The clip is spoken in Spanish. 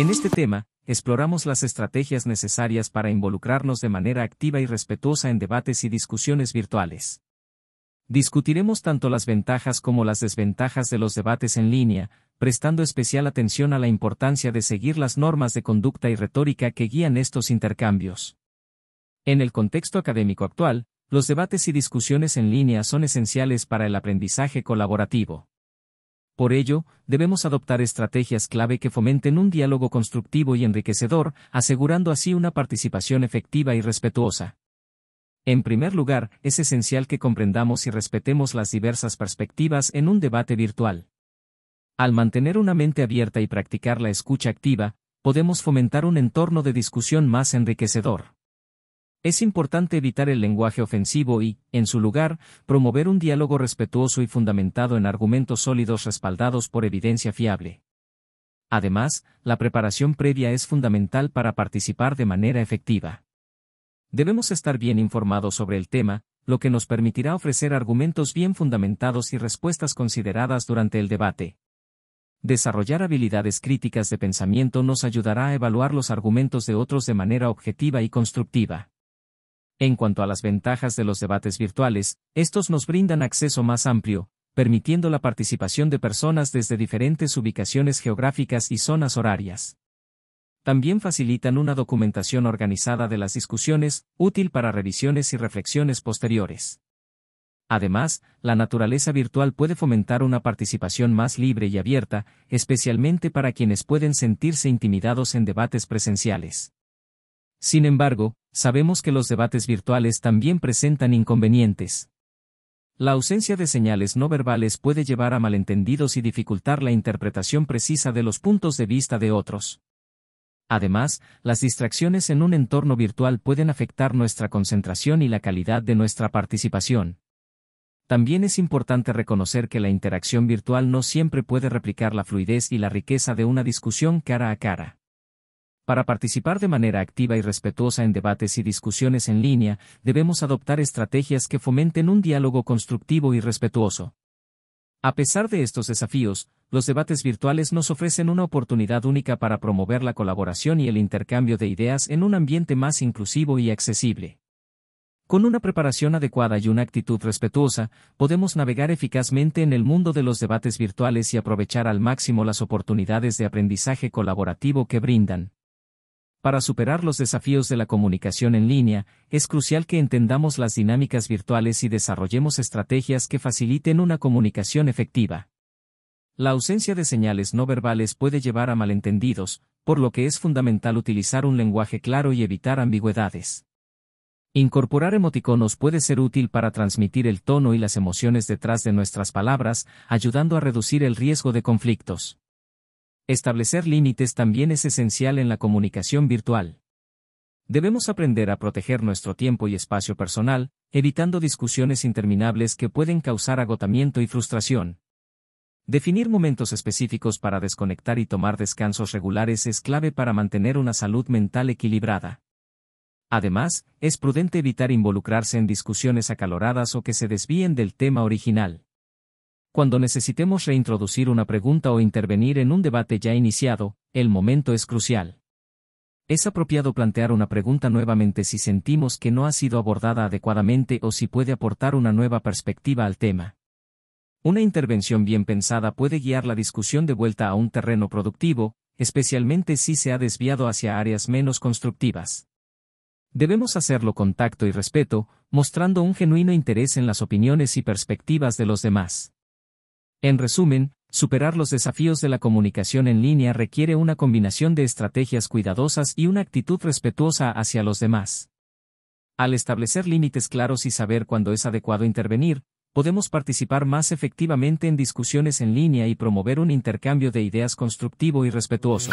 En este tema, exploramos las estrategias necesarias para involucrarnos de manera activa y respetuosa en debates y discusiones virtuales. Discutiremos tanto las ventajas como las desventajas de los debates en línea, prestando especial atención a la importancia de seguir las normas de conducta y retórica que guían estos intercambios. En el contexto académico actual, los debates y discusiones en línea son esenciales para el aprendizaje colaborativo. Por ello, debemos adoptar estrategias clave que fomenten un diálogo constructivo y enriquecedor, asegurando así una participación efectiva y respetuosa. En primer lugar, es esencial que comprendamos y respetemos las diversas perspectivas en un debate virtual. Al mantener una mente abierta y practicar la escucha activa, podemos fomentar un entorno de discusión más enriquecedor. Es importante evitar el lenguaje ofensivo y, en su lugar, promover un diálogo respetuoso y fundamentado en argumentos sólidos respaldados por evidencia fiable. Además, la preparación previa es fundamental para participar de manera efectiva. Debemos estar bien informados sobre el tema, lo que nos permitirá ofrecer argumentos bien fundamentados y respuestas consideradas durante el debate. Desarrollar habilidades críticas de pensamiento nos ayudará a evaluar los argumentos de otros de manera objetiva y constructiva. En cuanto a las ventajas de los debates virtuales, estos nos brindan acceso más amplio, permitiendo la participación de personas desde diferentes ubicaciones geográficas y zonas horarias. También facilitan una documentación organizada de las discusiones, útil para revisiones y reflexiones posteriores. Además, la naturaleza virtual puede fomentar una participación más libre y abierta, especialmente para quienes pueden sentirse intimidados en debates presenciales. Sin embargo, sabemos que los debates virtuales también presentan inconvenientes. La ausencia de señales no verbales puede llevar a malentendidos y dificultar la interpretación precisa de los puntos de vista de otros. Además, las distracciones en un entorno virtual pueden afectar nuestra concentración y la calidad de nuestra participación. También es importante reconocer que la interacción virtual no siempre puede replicar la fluidez y la riqueza de una discusión cara a cara. Para participar de manera activa y respetuosa en debates y discusiones en línea, debemos adoptar estrategias que fomenten un diálogo constructivo y respetuoso. A pesar de estos desafíos, los debates virtuales nos ofrecen una oportunidad única para promover la colaboración y el intercambio de ideas en un ambiente más inclusivo y accesible. Con una preparación adecuada y una actitud respetuosa, podemos navegar eficazmente en el mundo de los debates virtuales y aprovechar al máximo las oportunidades de aprendizaje colaborativo que brindan. Para superar los desafíos de la comunicación en línea, es crucial que entendamos las dinámicas virtuales y desarrollemos estrategias que faciliten una comunicación efectiva. La ausencia de señales no verbales puede llevar a malentendidos, por lo que es fundamental utilizar un lenguaje claro y evitar ambigüedades. Incorporar emoticonos puede ser útil para transmitir el tono y las emociones detrás de nuestras palabras, ayudando a reducir el riesgo de conflictos. Establecer límites también es esencial en la comunicación virtual. Debemos aprender a proteger nuestro tiempo y espacio personal, evitando discusiones interminables que pueden causar agotamiento y frustración. Definir momentos específicos para desconectar y tomar descansos regulares es clave para mantener una salud mental equilibrada. Además, es prudente evitar involucrarse en discusiones acaloradas o que se desvíen del tema original. Cuando necesitemos reintroducir una pregunta o intervenir en un debate ya iniciado, el momento es crucial. Es apropiado plantear una pregunta nuevamente si sentimos que no ha sido abordada adecuadamente o si puede aportar una nueva perspectiva al tema. Una intervención bien pensada puede guiar la discusión de vuelta a un terreno productivo, especialmente si se ha desviado hacia áreas menos constructivas. Debemos hacerlo con tacto y respeto, mostrando un genuino interés en las opiniones y perspectivas de los demás. En resumen, superar los desafíos de la comunicación en línea requiere una combinación de estrategias cuidadosas y una actitud respetuosa hacia los demás. Al establecer límites claros y saber cuándo es adecuado intervenir, podemos participar más efectivamente en discusiones en línea y promover un intercambio de ideas constructivo y respetuoso.